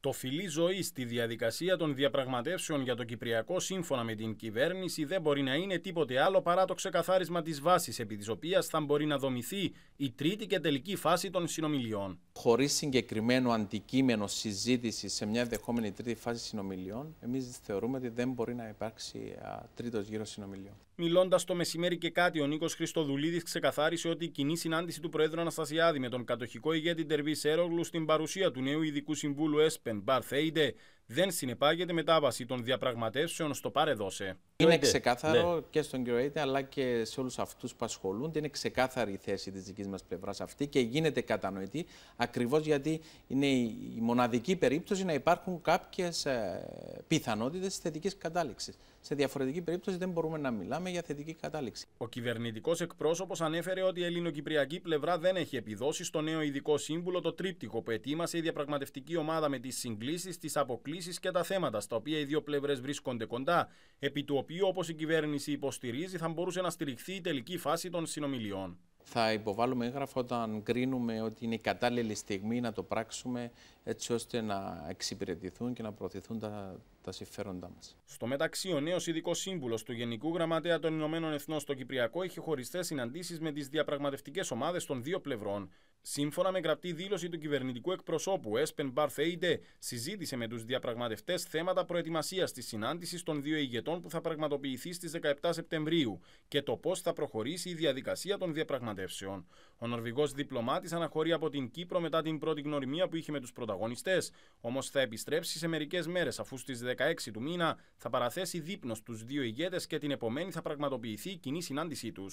Το φιλί ζωή στη διαδικασία των διαπραγματεύσεων για το Κυπριακό, σύμφωνα με την κυβέρνηση, δεν μπορεί να είναι τίποτε άλλο παρά το ξεκαθάρισμα της βάσης επί της οποίας θα μπορεί να δομηθεί η τρίτη και τελική φάση των συνομιλιών χωρίς συγκεκριμένο αντικείμενο συζήτηση σε μια ενδεχόμενη τρίτη φάση συνομιλιών, εμείς θεωρούμε ότι δεν μπορεί να υπάρξει τρίτος γύρος συνομιλιών. Μιλώντας το μεσημέρι και κάτι, ο Νίκος Χριστοδουλίδης ξεκαθάρισε ότι η κοινή συνάντηση του Προέδρου Αναστασιάδη με τον κατοχικό ηγέτη Ντερβί Σέρογλου στην παρουσία του νέου ειδικού συμβούλου ΕΣΠΕΝ Μπαρθέιντε δεν συνεπάγεται μετάβαση των διαπραγματεύσεων στο πάρε Είναι ξεκάθαρο ναι. και στον κύριο Αίτη αλλά και σε όλους αυτούς που ασχολούνται. Είναι ξεκάθαρη η θέση της δικής μας πλευράς αυτή και γίνεται κατανοητή ακριβώς γιατί είναι η μοναδική περίπτωση να υπάρχουν κάποιες πιθανότητε θετικής κατάληξης. Σε διαφορετική περίπτωση δεν μπορούμε να μιλάμε για θετική κατάληξη. Ο κυβερνητικός εκπρόσωπος ανέφερε ότι η ελληνοκυπριακή πλευρά δεν έχει επιδώσει στο νέο ειδικό σύμβουλο το τρίπτυχο που ετοίμασε η διαπραγματευτική ομάδα με τις συγκλήσεις, τις αποκλήσεις λύσει και τα θέματα στα οποία οι δύο πλευρές βρίσκονται κοντά, επί του οποίου, όπως η κυβέρνηση υποστηρίζει, θα μπορούσε να στηριχθεί η τελική φάση των συνομιλιών. Θα υποβάλουμε έγγραφα όταν κρίνουμε ότι είναι η κατάλληλη στιγμή να το πράξουμε έτσι ώστε να εξυπηρετηθούν και να προωθηθούν τα, τα συμφέροντά μας. Στο μεταξύ, ο νέος ειδικός σύμβουλος του Γενικού Γραμματέα των Ηνωμένων Εθνών στο Κυπριακό είχε χωριστές συναντήσεις με τις διαπραγματευτικές ομάδες των δύο πλευρών. Σύμφωνα με γραπτή δήλωση του κυβερνητικού εκπροσώπου, Έσπεν Μπαρθ συζήτησε με τους διαπραγματευτές θέματα προετοιμασίας της συνάντησης των δύο ηγετών που θα πραγματοποιηθεί στις 17 Σεπτεμβρίου και το πώς θα προχωρήσει η διαδικασία των διαπραγματεύσεων. Ο Νορβηγός διπλωμάτης αναχωρεί από την Κύπρο μετά την πρώτη γνωριμία που είχε με τους πρωταγωνιστές, όμως θα επιστρέψει σε μερικές μέρες αφού στις 16 του μήνα θα παραθέσει δείπνος στου δύο ηγέτες και την επομένη θα πραγματοποιηθεί η κοινή συνάντησή τους.